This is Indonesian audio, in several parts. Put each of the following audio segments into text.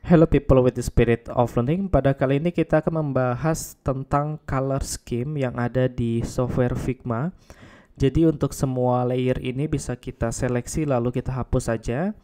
Hello people with the spirit of learning. Pada kali ini kita akan membahas tentang color scheme yang ada di software Figma. Jadi untuk semua layer ini bisa kita seleksi lalu kita hapus saja.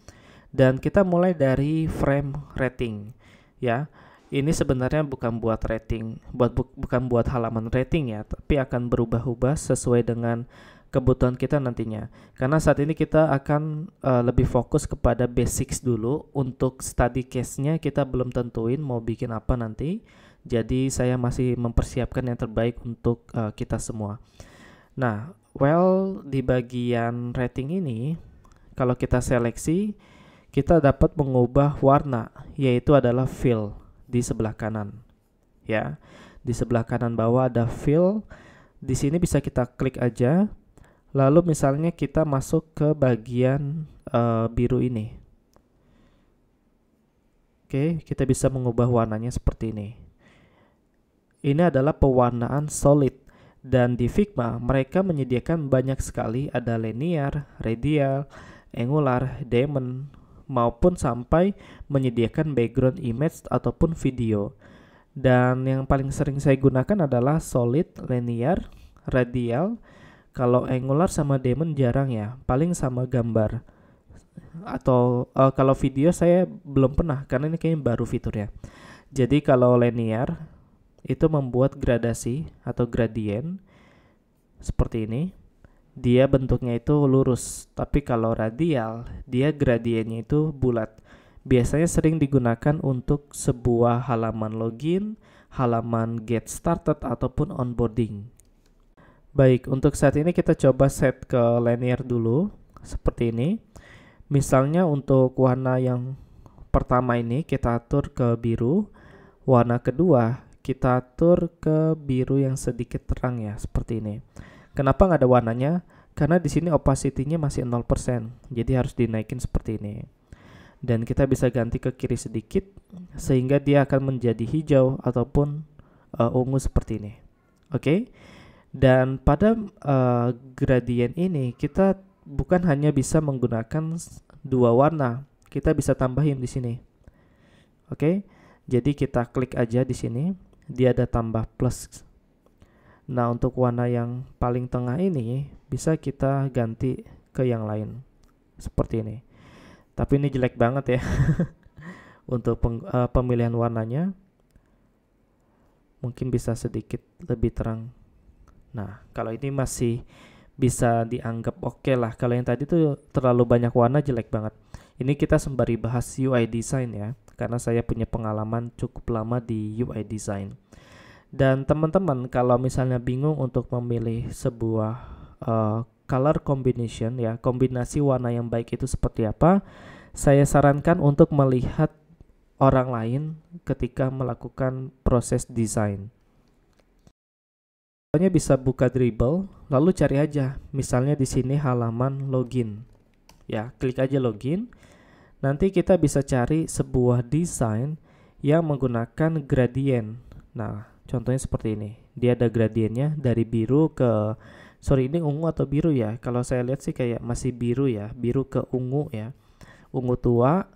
Dan kita mulai dari frame rating ya ini sebenarnya bukan buat rating, buat bu, bukan buat halaman rating ya, tapi akan berubah-ubah sesuai dengan kebutuhan kita nantinya. Karena saat ini kita akan uh, lebih fokus kepada basics dulu untuk study case-nya kita belum tentuin mau bikin apa nanti. Jadi saya masih mempersiapkan yang terbaik untuk uh, kita semua. Nah, well di bagian rating ini kalau kita seleksi kita dapat mengubah warna yaitu adalah fill di sebelah kanan. Ya. Di sebelah kanan bawah ada fill. Di sini bisa kita klik aja. Lalu misalnya kita masuk ke bagian uh, biru ini. Oke, kita bisa mengubah warnanya seperti ini. Ini adalah pewarnaan solid dan di Figma mereka menyediakan banyak sekali ada linear, radial, angular, diamond, maupun sampai menyediakan background image ataupun video. Dan yang paling sering saya gunakan adalah solid, linear, radial. Kalau angular sama demon jarang ya, paling sama gambar. Atau uh, kalau video saya belum pernah karena ini kayaknya baru fiturnya. Jadi kalau linear itu membuat gradasi atau gradient seperti ini dia bentuknya itu lurus, tapi kalau radial, dia gradiennya itu bulat. Biasanya sering digunakan untuk sebuah halaman login, halaman get started, ataupun onboarding. Baik, untuk saat ini kita coba set ke linear dulu, seperti ini. Misalnya untuk warna yang pertama ini kita atur ke biru, warna kedua kita atur ke biru yang sedikit terang ya, seperti ini. Kenapa nggak ada warnanya? Karena di sini opacity-nya masih 0%. Jadi harus dinaikin seperti ini. Dan kita bisa ganti ke kiri sedikit sehingga dia akan menjadi hijau ataupun uh, ungu seperti ini. Oke. Okay? Dan pada uh, eh, gradient ini kita bukan hanya bisa menggunakan dua warna, kita bisa tambahin di sini. Oke. Okay? Jadi kita klik aja di sini, dia ada tambah plus Nah, untuk warna yang paling tengah ini bisa kita ganti ke yang lain. Seperti ini. Tapi ini jelek banget ya. untuk uh, pemilihan warnanya mungkin bisa sedikit lebih terang. Nah, kalau ini masih bisa dianggap oke okay lah. Kalau yang tadi tuh terlalu banyak warna jelek banget. Ini kita sembari bahas UI design ya, karena saya punya pengalaman cukup lama di UI design. Dan teman-teman kalau misalnya bingung untuk memilih sebuah uh, color combination ya, kombinasi warna yang baik itu seperti apa, saya sarankan untuk melihat orang lain ketika melakukan proses desain. Contohnya bisa buka dribble lalu cari aja, misalnya di sini halaman login. Ya, klik aja login. Nanti kita bisa cari sebuah desain yang menggunakan gradient. Nah, Contohnya seperti ini. Dia ada gradiennya dari biru ke sorry ini ungu atau biru ya. Kalau saya lihat sih kayak masih biru ya, biru ke ungu ya. Ungu tua.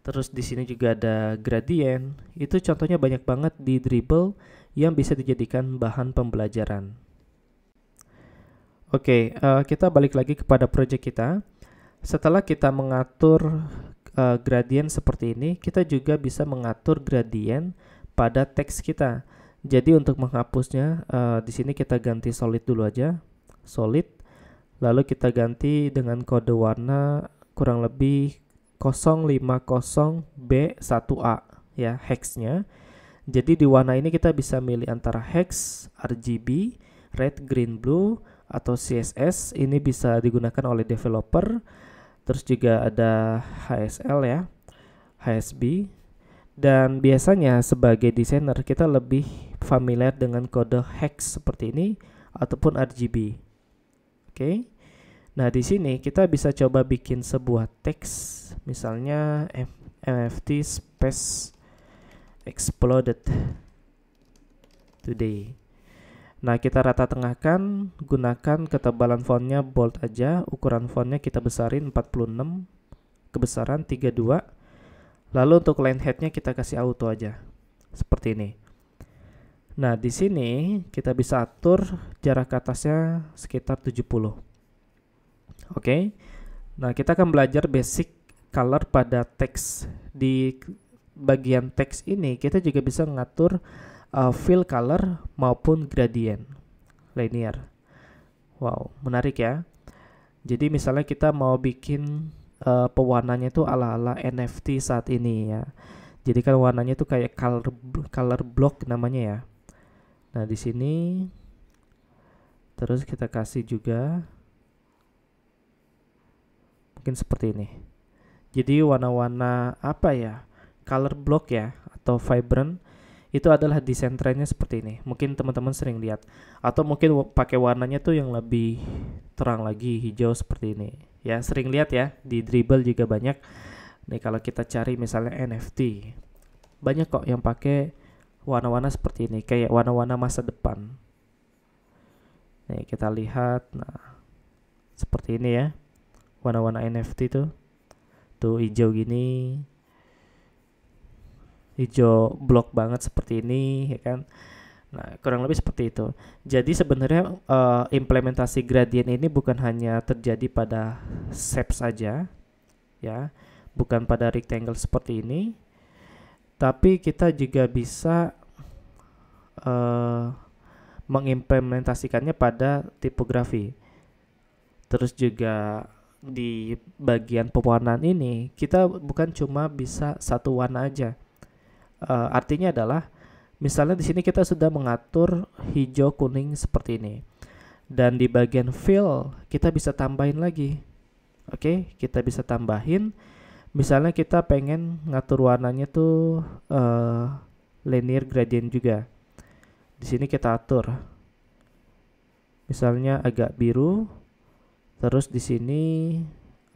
Terus di sini juga ada gradien. Itu contohnya banyak banget di dribble yang bisa dijadikan bahan pembelajaran. Oke, okay, uh, eh, kita balik lagi kepada project kita. Setelah kita mengatur uh, gradien seperti ini, kita juga bisa mengatur gradien pada teks kita. Jadi untuk menghapusnya uh, di sini kita ganti solid dulu aja. Solid lalu kita ganti dengan kode warna kurang lebih 050B1A ya hexnya. Jadi di warna ini kita bisa milih antara hex, RGB, red, green, blue atau CSS. Ini bisa digunakan oleh developer. Terus juga ada HSL ya, HSB. Dan biasanya sebagai desainer kita lebih familiar dengan kode hex seperti ini ataupun RGB. Oke. Okay. Nah, di sini kita bisa coba bikin sebuah teks misalnya NFT space exploded today. Nah, kita rata tengahkan, gunakan ketebalan fontnya bold aja, ukuran fontnya kita besarin 46, kebesaran 32. Lalu untuk line headnya kita kasih auto aja, seperti ini. Nah, di sini kita bisa atur jarak atasnya sekitar 70. Oke. Okay. Nah, kita akan belajar basic color pada teks. Di bagian teks ini kita juga bisa mengatur uh, fill color maupun gradient linear. Wow, menarik ya. Jadi misalnya kita mau bikin uh, pewarnanya itu ala-ala NFT saat ini ya. Jadi kan warnanya itu kayak color color block namanya ya. Nah, di sini terus kita kasih juga mungkin seperti ini. Jadi warna-warna apa ya? Color block ya atau vibrant itu adalah desain trennya seperti ini. Mungkin teman-teman sering lihat atau mungkin pakai warnanya tuh yang lebih terang lagi hijau seperti ini. Ya, sering lihat ya di dribble juga banyak. Nih kalau kita cari misalnya NFT. Banyak kok yang pakai warna-warna seperti ini kayak warna-warna masa depan nih kita lihat nah seperti ini ya warna-warna NFT tuh tuh hijau gini hijau blok banget seperti ini ya kan Nah, kurang lebih seperti itu. Jadi sebenarnya uh, implementasi gradient ini bukan hanya terjadi pada shape saja, ya, bukan pada rectangle seperti ini, tapi kita juga bisa Eh, mengimplementasikannya pada tipografi. Terus juga di bagian pewarnaan ini kita bukan cuma bisa satu warna aja. Uh, artinya adalah misalnya di sini kita sudah mengatur hijau kuning seperti ini. Dan di bagian fill kita bisa tambahin lagi. Oke, kita bisa tambahin misalnya kita pengen ngatur warnanya tuh uh, linear gradient juga di sini kita atur misalnya agak biru terus di sini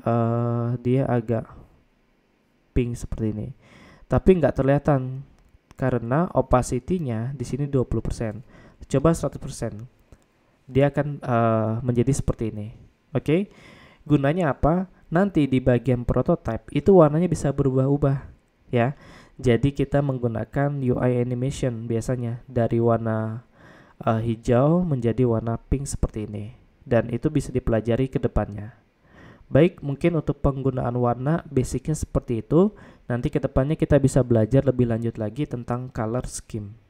uh, dia agak pink seperti ini tapi nggak terlihat karena opacity-nya di sini 20%. Coba 100%. Dia akan uh, menjadi seperti ini. Oke. Okay? Gunanya apa? Nanti di bagian prototype itu warnanya bisa berubah-ubah, ya. Jadi kita menggunakan UI animation biasanya dari warna uh, hijau menjadi warna pink seperti ini dan itu bisa dipelajari ke depannya. Baik, mungkin untuk penggunaan warna basicnya seperti itu. Nanti ke depannya kita bisa belajar lebih lanjut lagi tentang color scheme.